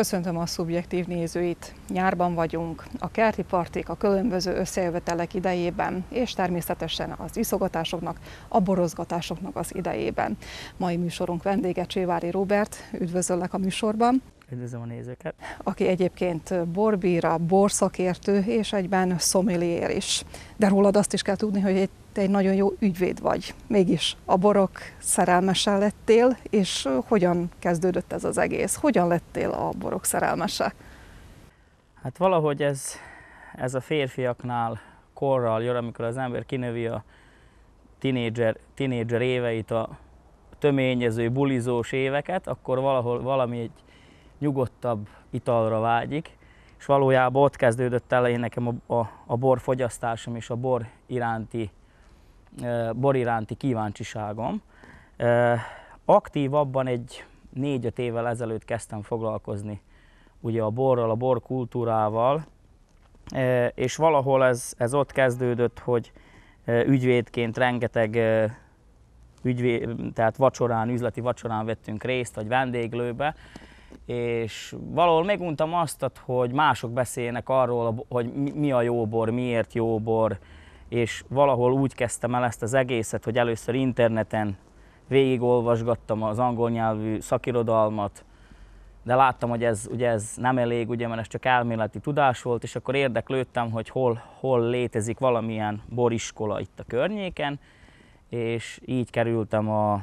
Köszöntöm a szubjektív nézőit! Nyárban vagyunk. A kerti partik a különböző összejövetelek idejében, és természetesen az iszogatásoknak, a borozgatásoknak az idejében. Mai műsorunk vendége Csévári Robert, üdvözöllek a műsorban. Üdvözlöm a nézőket! Aki egyébként borbíra, borszakértő és egyben szomeliér is. De rólad azt is kell tudni, hogy egy, te egy nagyon jó ügyvéd vagy. Mégis a borok szerelmese lettél, és hogyan kezdődött ez az egész? Hogyan lettél a borok szerelmese? Hát valahogy ez, ez a férfiaknál korral jön, amikor az ember kinövi a tinédzser, tinédzser éveit, a töményező, bulizós éveket, akkor valahol valami egy nyugodtabb italra vágyik, és valójában ott kezdődött el én nekem a, a, a borfogyasztásom és a bor iránti, e, bor iránti kíváncsiságom. E, aktívabban egy négy-öt évvel ezelőtt kezdtem foglalkozni ugye a borral, a bor kultúrával, e, és valahol ez, ez ott kezdődött, hogy e, ügyvédként rengeteg e, ügyvéd, tehát vacsorán, üzleti vacsorán vettünk részt, vagy vendéglőbe, és valahol meguntam azt, hogy mások beszéljenek arról, hogy mi a jó bor, miért jó bor, és valahol úgy kezdtem el ezt az egészet, hogy először interneten végigolvasgattam az angol nyelvű szakirodalmat, de láttam, hogy ez, ugye ez nem elég, ugye, mert ez csak elméleti tudás volt, és akkor érdeklődtem, hogy hol, hol létezik valamilyen boriskola itt a környéken, és így kerültem a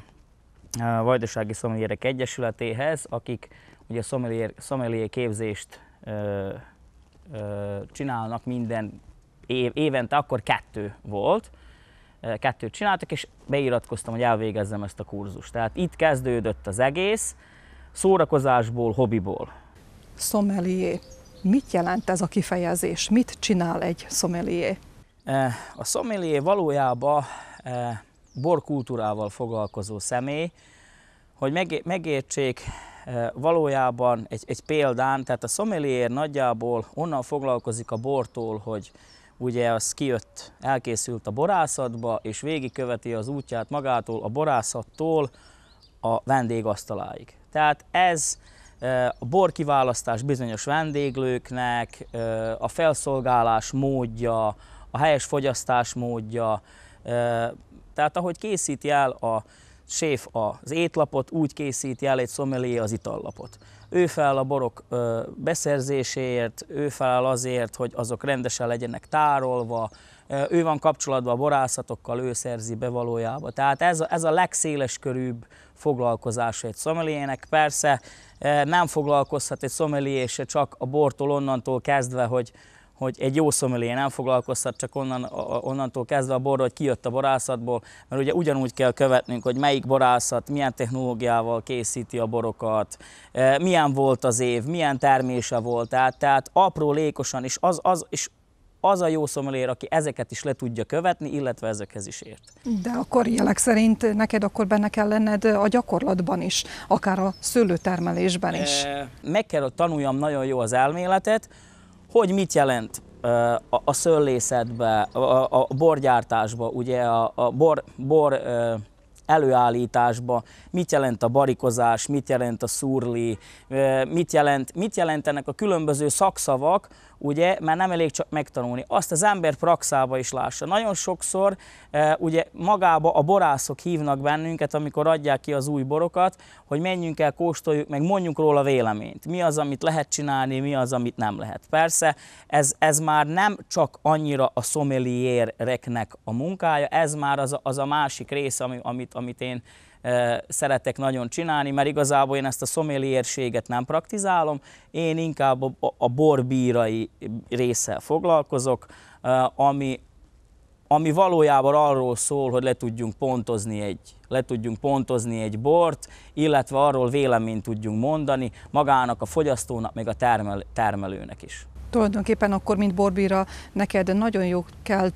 Vajdasági Szomérek Egyesületéhez, akik ugye szomelier, szomelier képzést ö, ö, csinálnak minden év, évente, akkor kettő volt, kettőt csináltak, és beiratkoztam, hogy elvégezzem ezt a kurzust. Tehát itt kezdődött az egész, szórakozásból, hobbiból. Szomelié. Mit jelent ez a kifejezés? Mit csinál egy szomelié? A szomelié valójában borkultúrával foglalkozó személy, hogy megértsék Eh, valójában egy, egy példán, tehát a sommelier nagyjából onnan foglalkozik a bortól, hogy ugye az kijött, elkészült a borászatba, és végigköveti az útját magától a borászattól a vendégasztaláig. Tehát ez eh, a borkiválasztás bizonyos vendéglőknek, eh, a felszolgálás módja, a helyes fogyasztás módja, tehát ahogy készíti el a séf az étlapot, úgy készíti el egy szomelié az itallapot. Ő felel a borok beszerzéséért, ő felel azért, hogy azok rendesen legyenek tárolva, ő van kapcsolatban a borászatokkal, ő szerzi be valójában. Tehát ez a, ez a legszéles körűbb foglalkozása egy szomeliének. Persze nem foglalkozhat egy szomelié se csak a bortól onnantól kezdve, hogy hogy egy jó szomelé nem foglalkoztat csak onnan, onnantól kezdve a borra, hogy kijött a borászatból, mert ugye ugyanúgy kell követnünk, hogy melyik borászat milyen technológiával készíti a borokat, e, milyen volt az év, milyen termése volt, tehát, tehát apró lékosan, és az, az, és az a jó szomelér, aki ezeket is le tudja követni, illetve ezekhez is ért. De akkor jelek szerint neked akkor benne kell lenned a gyakorlatban is, akár a szőlőtermelésben is. E, meg kell, hogy tanuljam nagyon jó az elméletet, hogy mit jelent a szőlészetbe, a, borgyártásba, ugye a, a bor, bor előállításba, mit jelent a barikozás, mit jelent a szurli, mit, jelent, mit jelentenek a különböző szakszavak, ugye, mert nem elég csak megtanulni. Azt az ember praxába is lássa. Nagyon sokszor eh, ugye magába a borászok hívnak bennünket, amikor adják ki az új borokat, hogy menjünk el, kóstoljuk, meg mondjuk róla véleményt. Mi az, amit lehet csinálni, mi az, amit nem lehet. Persze ez, ez már nem csak annyira a szomeliéreknek a munkája, ez már az a, az a másik része, ami, amit, amit én szeretek nagyon csinálni, mert igazából én ezt a szomélierséget nem praktizálom, én inkább a, borbírai része foglalkozok, ami, ami valójában arról szól, hogy le tudjunk pontozni egy, le tudjunk pontozni egy bort, illetve arról véleményt tudjunk mondani magának, a fogyasztónak, meg a termel, termelőnek is. Tulajdonképpen akkor, mint borbíra, neked nagyon jó kell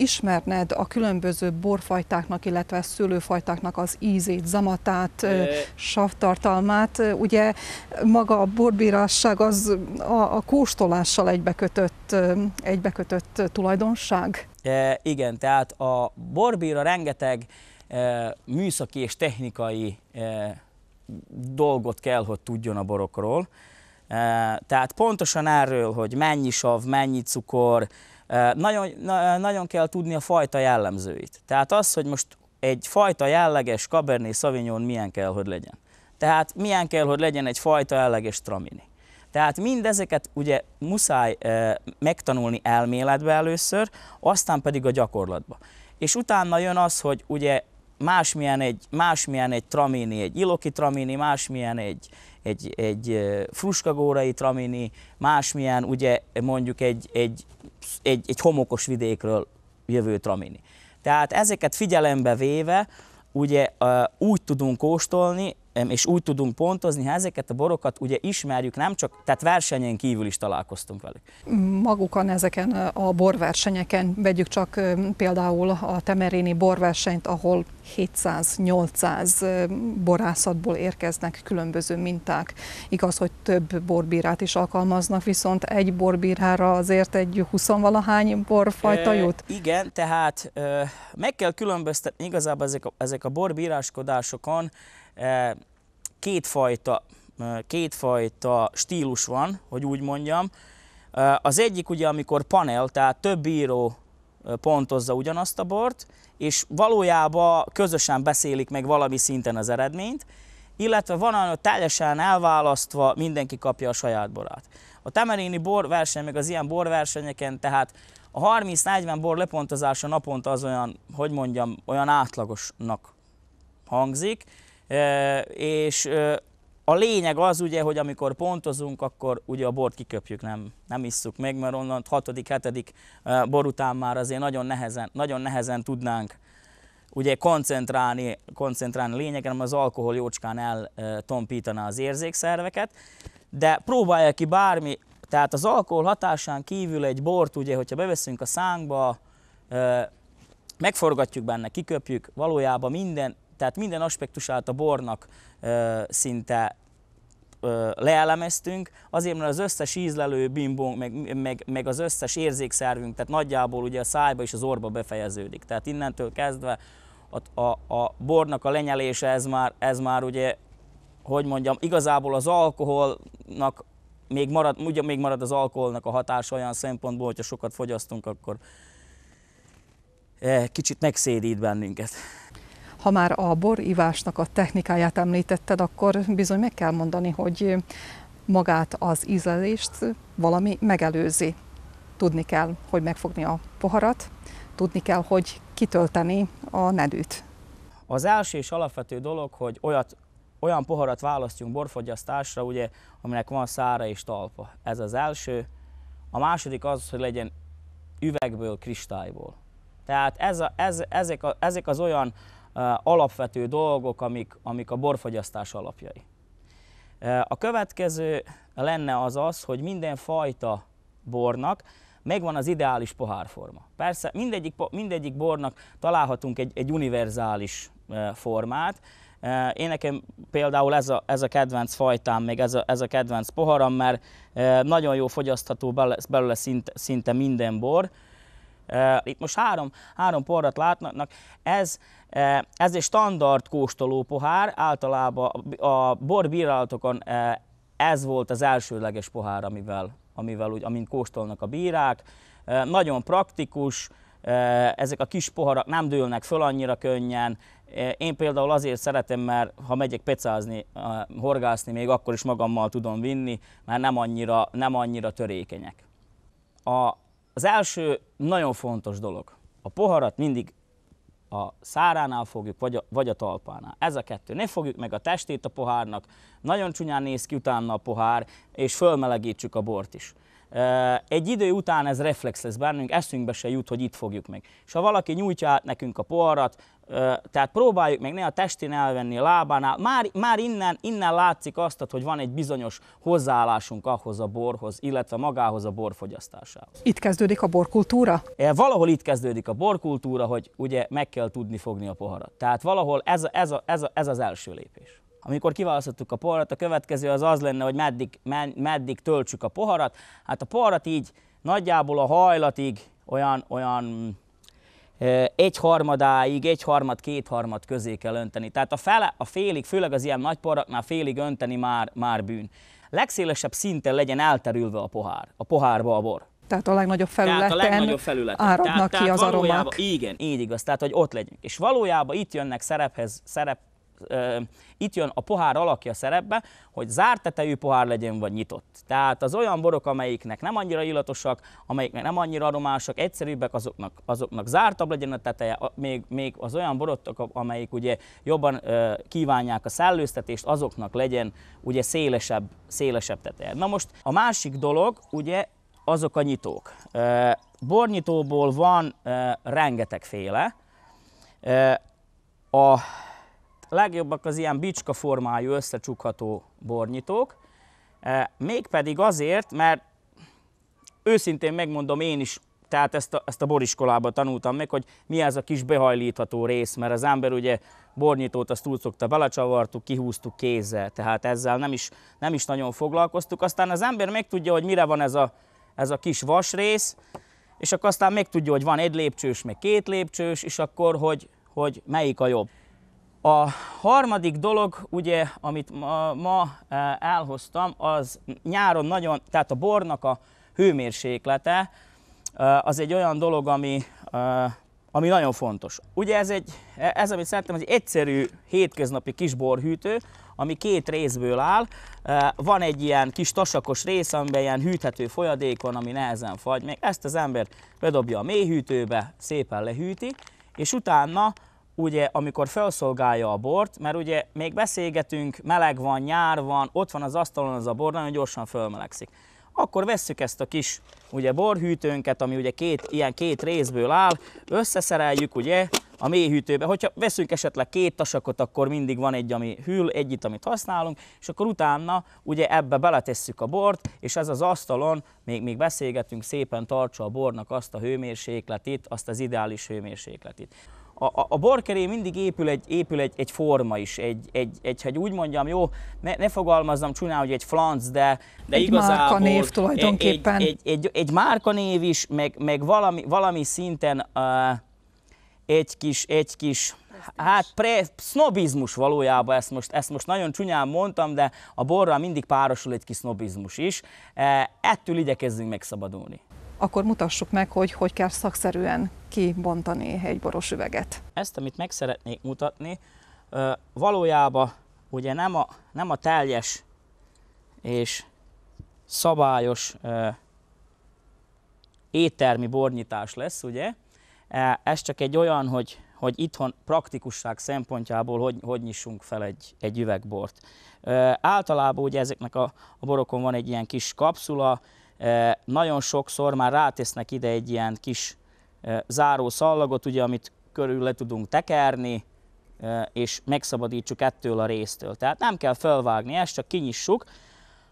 ismerned a különböző borfajtáknak, illetve szőlőfajtáknak az ízét, zamatát, e... savtartalmát. Ugye maga a borbírásság az a, a kóstolással egybekötött, egybekötött tulajdonság? E, igen, tehát a borbíra rengeteg e, műszaki és technikai e, dolgot kell, hogy tudjon a borokról. E, tehát pontosan erről, hogy mennyi sav, mennyi cukor, nagyon, na, nagyon kell tudni a fajta jellemzőit. Tehát az, hogy most egy fajta jelleges Cabernet Sauvignon milyen kell, hogy legyen. Tehát milyen kell, hogy legyen egy fajta jelleges Tramini. Tehát mindezeket ugye muszáj e, megtanulni elméletbe először, aztán pedig a gyakorlatba. És utána jön az, hogy ugye másmilyen egy, másmilyen egy tramini, egy iloki tramini, másmilyen egy, egy, egy fruskagórai tramini, másmilyen ugye mondjuk egy, egy, egy, egy homokos vidékről jövő tramini. Tehát ezeket figyelembe véve ugye úgy tudunk kóstolni, és úgy tudunk pontozni, ha ezeket a borokat ugye ismerjük, nem csak, tehát versenyen kívül is találkoztunk velük. Magukon ezeken a borversenyeken, vegyük csak például a Temeréni borversenyt, ahol 700-800 borászatból érkeznek különböző minták. Igaz, hogy több borbírát is alkalmaznak, viszont egy borbírára azért egy 20-valahány borfajta jut? E, igen, tehát e, meg kell különböztetni, igazából ezek a, ezek a borbíráskodásokon kétfajta, kétfajta stílus van, hogy úgy mondjam. Az egyik ugye, amikor panel, tehát több író pontozza ugyanazt a bort, és valójában közösen beszélik meg valami szinten az eredményt, illetve van olyan, hogy teljesen elválasztva mindenki kapja a saját borát. A temeréni borverseny, meg az ilyen borversenyeken, tehát a 30-40 bor lepontozása naponta az olyan, hogy mondjam, olyan átlagosnak hangzik, és a lényeg az ugye, hogy amikor pontozunk, akkor ugye a bort kiköpjük, nem, nem isszuk meg, mert onnan 6 hetedik bor után már azért nagyon nehezen, nagyon nehezen tudnánk ugye koncentrálni, koncentrálni a lényegre, mert az alkohol jócskán eltompítaná az érzékszerveket, de próbálja ki bármi, tehát az alkohol hatásán kívül egy bort, ugye, hogyha beveszünk a szánkba, megforgatjuk benne, kiköpjük, valójában minden tehát minden aspektusát a bornak ö, szinte ö, leelemeztünk, azért mert az összes ízlelő bimbónk, meg, meg, meg az összes érzékszervünk, tehát nagyjából ugye a szájba és az orba befejeződik. Tehát innentől kezdve a, a, a bornak a lenyelése, ez már, ez már ugye, hogy mondjam, igazából az alkoholnak még marad, ugye még marad az alkoholnak a hatása olyan szempontból, hogyha sokat fogyasztunk, akkor eh, kicsit megszédít bennünket. Ha már a borivásnak a technikáját említetted, akkor bizony meg kell mondani, hogy magát az ízlelést valami megelőzi. Tudni kell, hogy megfogni a poharat, tudni kell, hogy kitölteni a nedűt. Az első és alapvető dolog, hogy olyat, olyan poharat választjunk borfogyasztásra, ugye, aminek van szára és talpa. Ez az első. A második az, hogy legyen üvegből, kristályból. Tehát ez a, ez, ezek, a, ezek az olyan Eh, alapvető dolgok, amik, amik a borfogyasztás alapjai. Eh, a következő lenne az az, hogy minden fajta bornak megvan az ideális pohárforma. Persze mindegyik, mindegyik bornak találhatunk egy, egy univerzális eh, formát. Én nekem például ez a, ez a kedvenc fajtám, meg ez a, ez a kedvenc poharam, mert nagyon jó fogyasztható belőle szinte, szinte minden bor. Itt most három, három porrat látnak. Ez, ez egy standard kóstoló pohár, általában a borbírálatokon ez volt az elsőleges pohár, amivel, amivel úgy, amint kóstolnak a bírák. Nagyon praktikus, ezek a kis poharak nem dőlnek föl annyira könnyen. Én például azért szeretem, mert ha megyek pecázni, horgászni, még akkor is magammal tudom vinni, mert nem annyira, nem annyira törékenyek. A, az első nagyon fontos dolog. A poharat mindig a száránál fogjuk, vagy a, vagy a talpánál. Ez a kettő. Ne fogjuk meg a testét a pohárnak, nagyon csúnyán néz ki utána a pohár, és fölmelegítsük a bort is. Egy idő után ez reflex lesz bennünk, eszünkbe se jut, hogy itt fogjuk meg. És ha valaki nyújtja át nekünk a poharat, tehát próbáljuk meg ne a testén elvenni, a lábánál, már, már innen, innen látszik azt, hogy van egy bizonyos hozzáállásunk ahhoz a borhoz, illetve magához a borfogyasztásához. Itt kezdődik a borkultúra? Valahol itt kezdődik a borkultúra, hogy ugye meg kell tudni fogni a poharat. Tehát valahol ez, ez, a, ez, a, ez az első lépés amikor kiválasztottuk a poharat, a következő az az lenne, hogy meddig, meddig töltsük a poharat. Hát a poharat így nagyjából a hajlatig olyan, olyan egyharmadáig, egyharmad, kétharmad közé kell önteni. Tehát a, fele, a félig, főleg az ilyen nagy poharaknál félig önteni már, már bűn. Legszélesebb szinten legyen elterülve a pohár, a pohárba a bor. Tehát a legnagyobb felületen, tehát a legnagyobb felületen. áradnak tehát, ki tehát az aromák. Igen, így igaz, tehát hogy ott legyünk. És valójában itt jönnek szerephez, szerep, itt jön a pohár alakja szerepbe, hogy zárt tetejű pohár legyen, vagy nyitott. Tehát az olyan borok, amelyiknek nem annyira illatosak, amelyiknek nem annyira aromásak, egyszerűbbek, azoknak, azoknak zártabb legyen a teteje, még, még az olyan borok, amelyik ugye jobban e, kívánják a szellőztetést, azoknak legyen ugye szélesebb, szélesebb teteje. Na most a másik dolog, ugye azok a nyitók. bornyitóból van e, rengeteg féle. a a legjobbak az ilyen bicska formájú összecsukható bornyitók, e, mégpedig azért, mert őszintén megmondom én is, tehát ezt a, ezt a boriskolába tanultam meg, hogy mi ez a kis behajlítható rész, mert az ember ugye bornyitót azt túl szokta belecsavartuk, kihúztuk kézzel, tehát ezzel nem is, nem is nagyon foglalkoztuk. Aztán az ember megtudja, hogy mire van ez a, ez a kis vas rész, és akkor aztán megtudja, hogy van egy lépcsős, meg két lépcsős, és akkor hogy, hogy melyik a jobb. A harmadik dolog, ugye, amit ma, ma e, elhoztam, az nyáron nagyon, tehát a bornak a hőmérséklete, e, az egy olyan dolog, ami, e, ami nagyon fontos. Ugye ez, egy, ez amit szerettem, egy egyszerű hétköznapi kis borhűtő, ami két részből áll. Van egy ilyen kis tasakos rész, amiben ilyen hűthető folyadék van, ami nehezen fagy. Még ezt az ember bedobja a mélyhűtőbe, szépen lehűti, és utána ugye, amikor felszolgálja a bort, mert ugye még beszélgetünk, meleg van, nyár van, ott van az asztalon az a bor, nagyon gyorsan fölmelegszik. Akkor vesszük ezt a kis ugye, borhűtőnket, ami ugye két, ilyen két részből áll, összeszereljük ugye a mélyhűtőbe. Hogyha veszünk esetleg két tasakot, akkor mindig van egy, ami hűl, egyit, amit használunk, és akkor utána ugye ebbe beletesszük a bort, és ez az asztalon, még, még beszélgetünk, szépen tartsa a bornak azt a hőmérsékletét, azt az ideális hőmérsékletét a, a, a borkeré mindig épül egy, épül egy, egy forma is, egy, egy, egy, hogy úgy mondjam, jó, ne, ne fogalmazzam csúnyán, hogy egy flanc, de, de egy igazából... márkanév tulajdonképpen. Egy, egy, egy, egy márkanév is, meg, meg valami, valami szinten uh, egy kis, egy kis, hát pre, sznobizmus valójában, ezt most, ezt most nagyon csúnyán mondtam, de a borral mindig párosul egy kis sznobizmus is. Ettől igyekezzünk megszabadulni akkor mutassuk meg, hogy hogy kell szakszerűen kibontani egy boros üveget. Ezt, amit meg szeretnék mutatni, valójában ugye nem a, nem a teljes és szabályos éttermi bornyítás lesz, ugye? E, ez csak egy olyan, hogy, hogy itthon praktikusság szempontjából hogy, hogy nyissunk fel egy, egy üvegbort. Általában ugye ezeknek a, a borokon van egy ilyen kis kapszula, nagyon sokszor már rátesznek ide egy ilyen kis záró szallagot, ugye, amit körül le tudunk tekerni, és megszabadítsuk ettől a résztől. Tehát nem kell felvágni ezt, csak kinyissuk.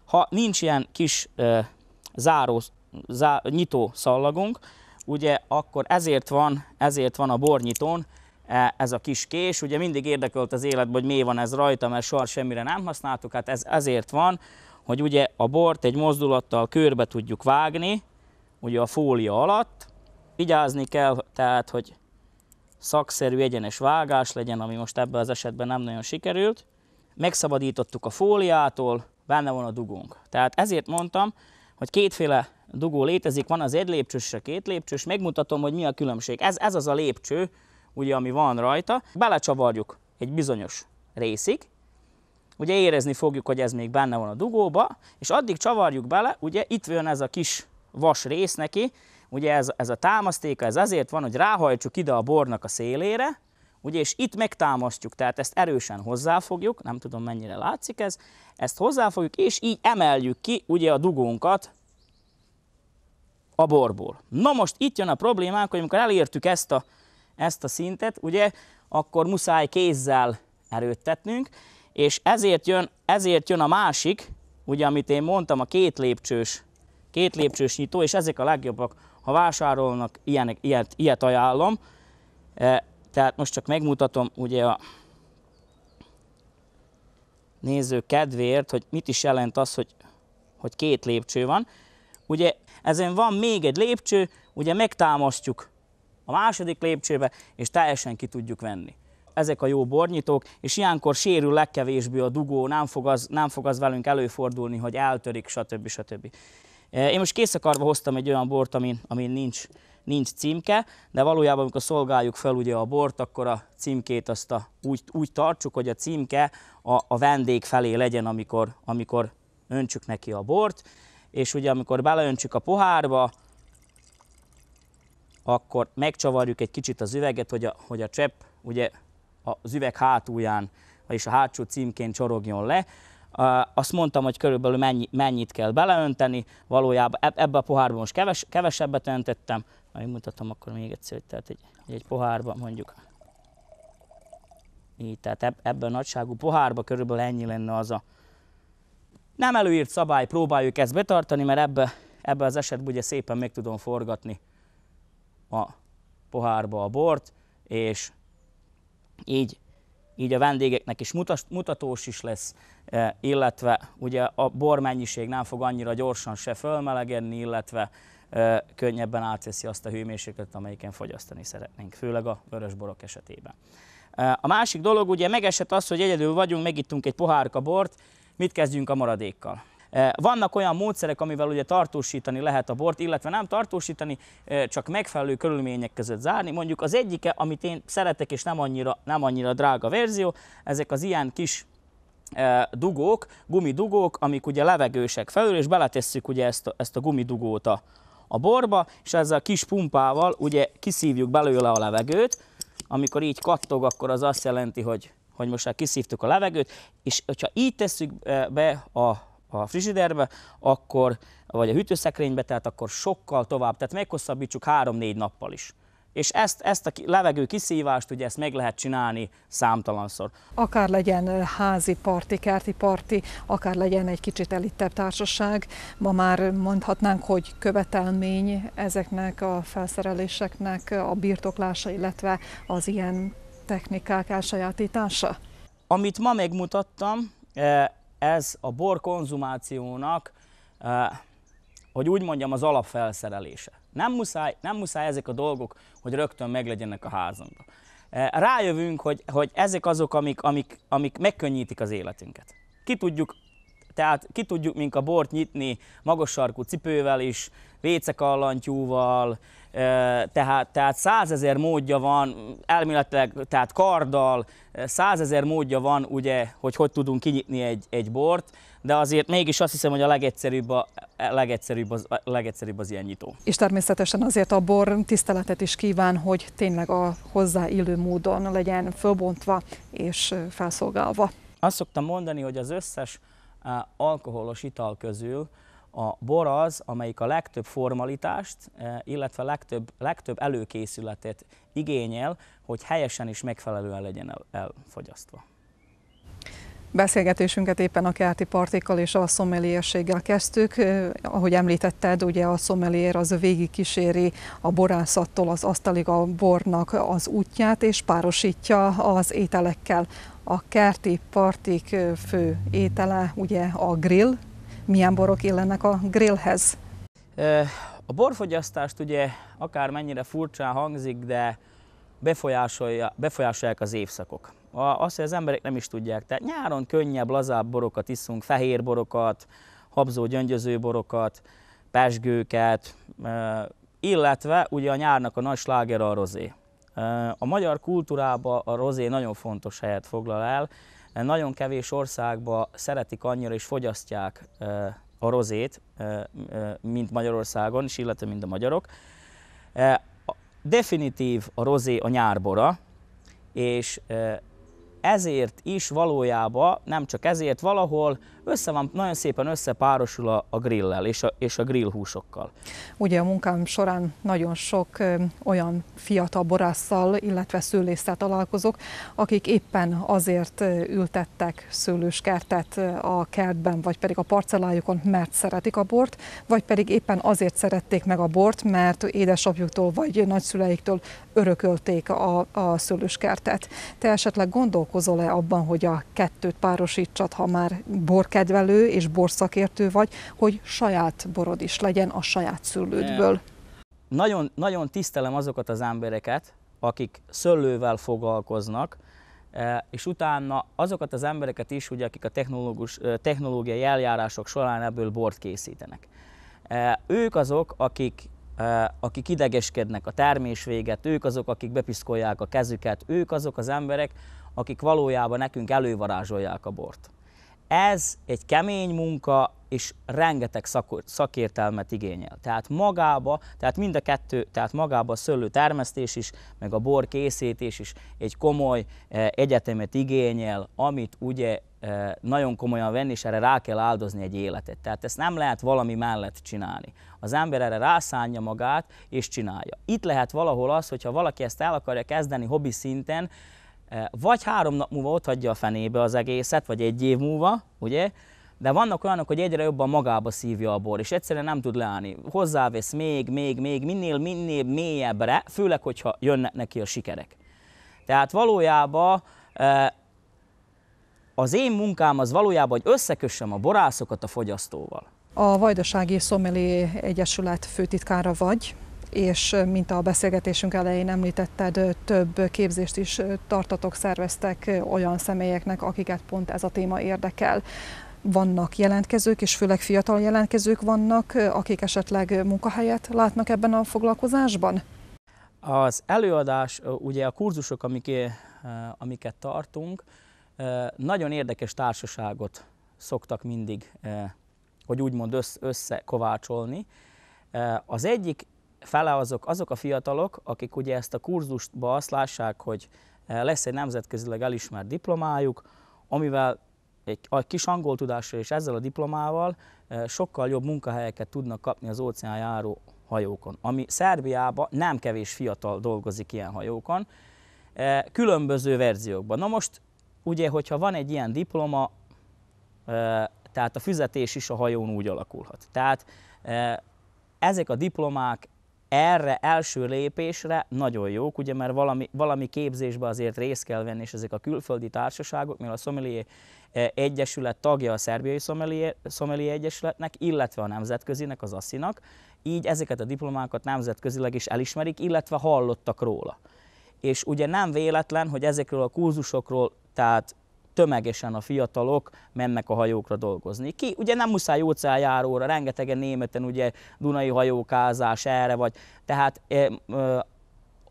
Ha nincs ilyen kis záró, zá, nyitó szallagunk, ugye akkor ezért van, ezért van a bornyitón e, ez a kis kés. Ugye mindig érdekelt az életben, hogy mi van ez rajta, mert soha semmire nem használtuk, hát ez ezért van, hogy ugye a bort egy mozdulattal körbe tudjuk vágni, ugye a fólia alatt. Vigyázni kell, tehát, hogy szakszerű egyenes vágás legyen, ami most ebben az esetben nem nagyon sikerült. Megszabadítottuk a fóliától, benne van a dugónk. Tehát ezért mondtam, hogy kétféle dugó létezik, van az egy lépcsős és a két lépcsős, megmutatom, hogy mi a különbség. Ez, ez az a lépcső, ugye, ami van rajta. Belecsavarjuk egy bizonyos részig, ugye érezni fogjuk, hogy ez még benne van a dugóba, és addig csavarjuk bele, ugye itt jön ez a kis vas rész neki, ugye ez, ez a támasztéka, ez azért van, hogy ráhajtsuk ide a bornak a szélére, ugye, és itt megtámasztjuk, tehát ezt erősen hozzáfogjuk, nem tudom mennyire látszik ez, ezt hozzáfogjuk, és így emeljük ki ugye a dugónkat a borból. Na most itt jön a problémánk, hogy amikor elértük ezt a, ezt a szintet, ugye, akkor muszáj kézzel erőttetnünk, és ezért jön, ezért jön a másik, ugye amit én mondtam, a két lépcsős, két lépcsős nyitó, és ezek a legjobbak, ha vásárolnak, ilyen, ilyet, ilyet ajánlom. E, tehát most csak megmutatom ugye a néző kedvéért, hogy mit is jelent az, hogy, hogy két lépcső van. Ugye ezen van még egy lépcső, ugye megtámasztjuk a második lépcsőbe, és teljesen ki tudjuk venni ezek a jó bornyitók, és ilyenkor sérül legkevésbé a dugó, nem fog az, nem fog az velünk előfordulni, hogy eltörik, stb. stb. E, én most készakarva hoztam egy olyan bort, amin, amin nincs, nincs címke, de valójában amikor szolgáljuk fel ugye a bort, akkor a címkét azt a, úgy, úgy tartsuk, hogy a címke a, a vendég felé legyen, amikor, amikor öntsük neki a bort, és ugye amikor beleöntsük a pohárba, akkor megcsavarjuk egy kicsit az üveget, hogy a, hogy a csepp ugye az üveg hátulján, vagyis a hátsó címként csorogjon le. Azt mondtam, hogy körülbelül mennyi, mennyit kell beleönteni, valójában ebbe a pohárba most keves, kevesebbet öntöttem, ha mutatom akkor még egyszer, hogy tehát egy, egy pohárba mondjuk így, tehát ebben a nagyságú pohárba körülbelül ennyi lenne az a nem előírt szabály, próbáljuk ezt betartani, mert ebbe, ebbe az esetben ugye szépen meg tudom forgatni a pohárba a bort, és így, így a vendégeknek is mutas, mutatós is lesz, eh, illetve ugye a bor mennyiség nem fog annyira gyorsan se fölmelegedni, illetve eh, könnyebben átveszi azt a hőmérsékletet, amelyiken fogyasztani szeretnénk, főleg a vörösborok esetében. Eh, a másik dolog, ugye megesett az, hogy egyedül vagyunk, megittunk egy pohárka bort, mit kezdjünk a maradékkal? Eh, vannak olyan módszerek, amivel ugye tartósítani lehet a bort, illetve nem tartósítani, eh, csak megfelelő körülmények között zárni. Mondjuk az egyike, amit én szeretek, és nem annyira, nem annyira drága verzió, ezek az ilyen kis eh, dugók, gumidugók, amik ugye levegősek felül, és beletesszük ugye ezt a, ezt a gumidugót a, a borba, és ezzel a kis pumpával ugye kiszívjuk belőle a levegőt, amikor így kattog, akkor az azt jelenti, hogy, hogy most már kiszívtuk a levegőt, és hogyha így tesszük be a a frizsiderbe, akkor, vagy a hűtőszekrénybe, tehát akkor sokkal tovább, tehát meghosszabbítsuk 3-4 nappal is. És ezt, ezt a levegő kiszívást, ugye ezt meg lehet csinálni számtalanszor. Akár legyen házi parti, kerti parti, akár legyen egy kicsit elittebb társaság, ma már mondhatnánk, hogy követelmény ezeknek a felszereléseknek a birtoklása, illetve az ilyen technikák elsajátítása? Amit ma megmutattam, e, ez a bor konzumációnak, eh, hogy úgy mondjam, az alapfelszerelése. Nem muszáj, nem muszáj ezek a dolgok, hogy rögtön meglegyenek a házunkban. Eh, rájövünk, hogy, hogy ezek azok, amik, amik, amik megkönnyítik az életünket. Ki tudjuk tehát ki tudjuk mink a bort nyitni magas sarkú cipővel is, vécekallantyúval, tehát, tehát százezer módja van, elméletileg, tehát karddal, százezer módja van, ugye, hogy hogy tudunk kinyitni egy, egy bort, de azért mégis azt hiszem, hogy a legegyszerűbb, a, a e, legegyszerűbb, az, a legegyszerűbb az ilyen nyitó. És természetesen azért a bor tiszteletet is kíván, hogy tényleg a hozzáillő módon legyen fölbontva és felszolgálva. Azt szoktam mondani, hogy az összes alkoholos ital közül a bor az, amelyik a legtöbb formalitást, illetve legtöbb, legtöbb előkészületet igényel, hogy helyesen és megfelelően legyen elfogyasztva. Beszélgetésünket éppen a kerti partikkal és a szomeliérséggel kezdtük. Ahogy említetted, ugye a szomeliér az végig kíséri a borászattól az asztalig a bornak az útját, és párosítja az ételekkel. A kerti partik fő étele ugye a grill. Milyen borok illenek a grillhez? A borfogyasztást ugye akár mennyire furcsán hangzik, de befolyásolja, befolyásolják az évszakok. Azt, hogy az emberek nem is tudják. Tehát nyáron könnyebb, lazább borokat iszunk, fehér borokat, habzó gyöngyöző borokat, pesgőket, illetve ugye a nyárnak a nagy sláger a rozé. A magyar kultúrában a rozé nagyon fontos helyet foglal el. Nagyon kevés országban szeretik annyira és fogyasztják a rozét, mint Magyarországon, és illetve mint a magyarok. Definitív a rozé a nyárbora, és ezért is valójában, nem csak ezért, valahol össze van, nagyon szépen összepárosul a, a grillel és a, és a grillhúsokkal. Ugye a munkám során nagyon sok ö, olyan fiatal borásszal, illetve szőlésszel találkozok, akik éppen azért ültettek szőlőskertet a kertben, vagy pedig a parcellájukon, mert szeretik a bort, vagy pedig éppen azért szerették meg a bort, mert édesapjuktól vagy nagyszüleiktől örökölték a, a szőlőskertet. Te esetleg gondolkozol-e abban, hogy a kettőt párosítsad, ha már borkedvelő és borszakértő vagy, hogy saját borod is legyen a saját szőlődből? Nagyon, nagyon tisztelem azokat az embereket, akik szőlővel foglalkoznak, e, és utána azokat az embereket is, ugye, akik a e, technológiai eljárások során ebből bort készítenek. E, ők azok, akik akik idegeskednek a termés véget, ők azok, akik bepiszkolják a kezüket, ők azok az emberek, akik valójában nekünk elővarázsolják a bort. Ez egy kemény munka, és rengeteg szakértelmet igényel. Tehát magába, tehát mind a kettő, tehát magába a szőlő termesztés is, meg a bor készítés is egy komoly egyetemet igényel, amit ugye nagyon komolyan venni, és erre rá kell áldozni egy életet. Tehát ezt nem lehet valami mellett csinálni. Az ember erre rászánja magát, és csinálja. Itt lehet valahol az, hogyha valaki ezt el akarja kezdeni hobbi szinten, vagy három nap múlva ott hagyja a fenébe az egészet, vagy egy év múlva, ugye? De vannak olyanok, hogy egyre jobban magába szívja a bor, és egyszerűen nem tud leállni. Hozzávesz még, még, még, minél, minél mélyebbre, főleg, hogyha jönnek neki a sikerek. Tehát valójában az én munkám az valójában, hogy összekössem a borászokat a fogyasztóval. A Vajdasági Szomeli Egyesület főtitkára vagy, és mint a beszélgetésünk elején említetted, több képzést is tartatok, szerveztek olyan személyeknek, akiket pont ez a téma érdekel. Vannak jelentkezők, és főleg fiatal jelentkezők vannak, akik esetleg munkahelyet látnak ebben a foglalkozásban? Az előadás, ugye a kurzusok, amik, amiket tartunk, nagyon érdekes társaságot szoktak mindig, hogy úgymond összekovácsolni. Az egyik fele azok, azok a fiatalok, akik ugye ezt a kurzustba azt lássák, hogy lesz egy nemzetközileg elismert diplomájuk, amivel egy, a kis angol tudással és ezzel a diplomával sokkal jobb munkahelyeket tudnak kapni az óceánjáró hajókon, ami Szerbiában nem kevés fiatal dolgozik ilyen hajókon, különböző verziókban. Na most ugye, hogyha van egy ilyen diploma, tehát a füzetés is a hajón úgy alakulhat. Tehát ezek a diplomák erre első lépésre nagyon jók, ugye, mert valami, valami képzésbe azért részt kell venni, és ezek a külföldi társaságok, mivel a Sommelier Egyesület tagja a Szerbiai Sommelier, Sommelier Egyesületnek, illetve a nemzetközinek, az asszinak, így ezeket a diplomákat nemzetközileg is elismerik, illetve hallottak róla. És ugye nem véletlen, hogy ezekről a kurzusokról tehát tömegesen a fiatalok mennek a hajókra dolgozni. Ki ugye nem muszáj óceánjáróra, rengetegen németen ugye Dunai hajókázás erre vagy, tehát eh, eh,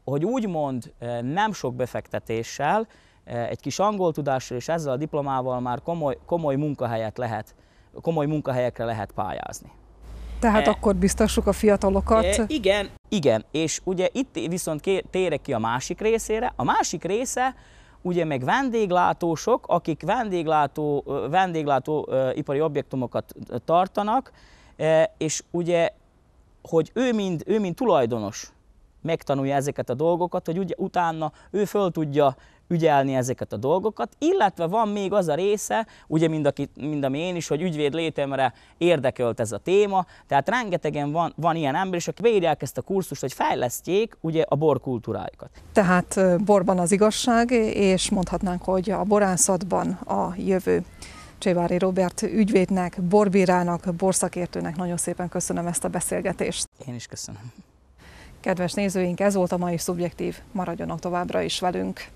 hogy úgymond eh, nem sok befektetéssel, egy kis angol tudással és ezzel a diplomával már komoly, komoly munkahelyet lehet, komoly munkahelyekre lehet pályázni. Tehát e, akkor biztassuk a fiatalokat. E, igen, igen, és ugye itt viszont térek ki a másik részére. A másik része, ugye meg vendéglátósok, akik vendéglátó, vendéglátó ipari objektumokat tartanak, és ugye, hogy ő mind, ő mind tulajdonos megtanulja ezeket a dolgokat, hogy ugye, utána ő föl tudja ügyelni ezeket a dolgokat, illetve van még az a része, ugye mind, aki, mind ami én is, hogy ügyvéd létemre érdekölt ez a téma, tehát rengetegen van, van ilyen ember is, aki beírják ezt a kurszust, hogy fejlesztjék ugye a borkultúrájukat. Tehát borban az igazság, és mondhatnánk, hogy a borászatban a jövő. Csévári Robert ügyvédnek, borbírának, borszakértőnek nagyon szépen köszönöm ezt a beszélgetést. Én is köszönöm. Kedves nézőink, ez volt a mai szubjektív. Maradjonok továbbra is velünk!